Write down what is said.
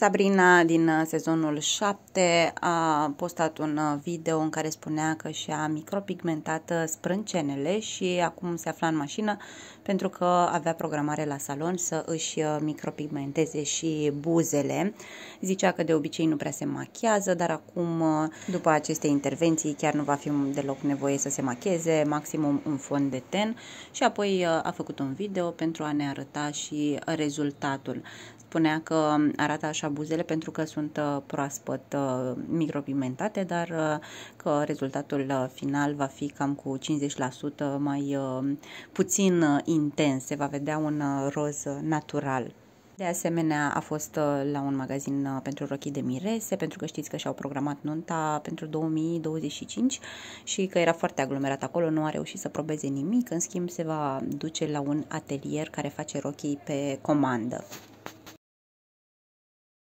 Sabrina din uh, sezonul 7 a postat un uh, video în care spunea că și-a micropigmentat uh, sprâncenele și acum se afla în mașină pentru că avea programare la salon să își micropigmenteze și buzele. Zicea că de obicei nu prea se machiază, dar acum după aceste intervenții chiar nu va fi deloc nevoie să se macheze, maximum un fond de ten și apoi a făcut un video pentru a ne arăta și rezultatul. Spunea că arată așa abuzele pentru că sunt uh, proaspăt uh, micropimentate, dar uh, că rezultatul final va fi cam cu 50% mai puțin intens, se va vedea un roz natural. De asemenea, a fost la un magazin pentru rochii de mirese, pentru că știți că și-au programat nunta pentru 2025 și că era foarte aglomerat acolo, nu a reușit să probeze nimic, în schimb se va duce la un atelier care face rochii pe comandă.